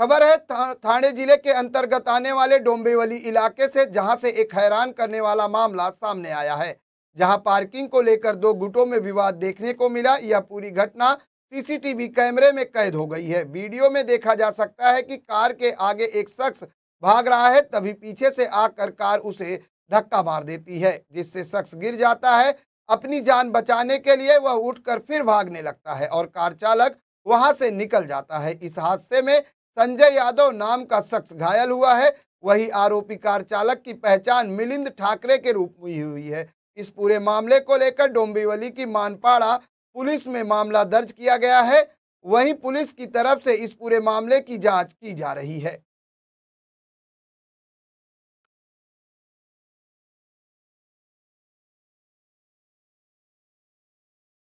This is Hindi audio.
खबर है थाने जिले के अंतर्गत आने वाले डोम्बेवली इलाके से जहां से एक हैरान करने वाला मामला सामने आया है जहां पार्किंग को लेकर दो गुटों में विवाद देखने को मिला यह पूरी घटना सीसीटीवी कैमरे में कैद हो गई है वीडियो में देखा जा सकता है कि कार के आगे एक शख्स भाग रहा है तभी पीछे से आकर कार उसे धक्का मार देती है जिससे शख्स गिर जाता है अपनी जान बचाने के लिए वह उठकर फिर भागने लगता है और कार चालक वहां से निकल जाता है इस हादसे में संजय यादव नाम का शख्स घायल हुआ है वही आरोपी कार चालक की पहचान मिलिंद ठाकरे के रूप में हुई है इस पूरे मामले को लेकर डोम्बीवली की मानपाड़ा पुलिस में मामला दर्ज किया गया है वहीं पुलिस की तरफ से इस पूरे मामले की जांच की जा रही है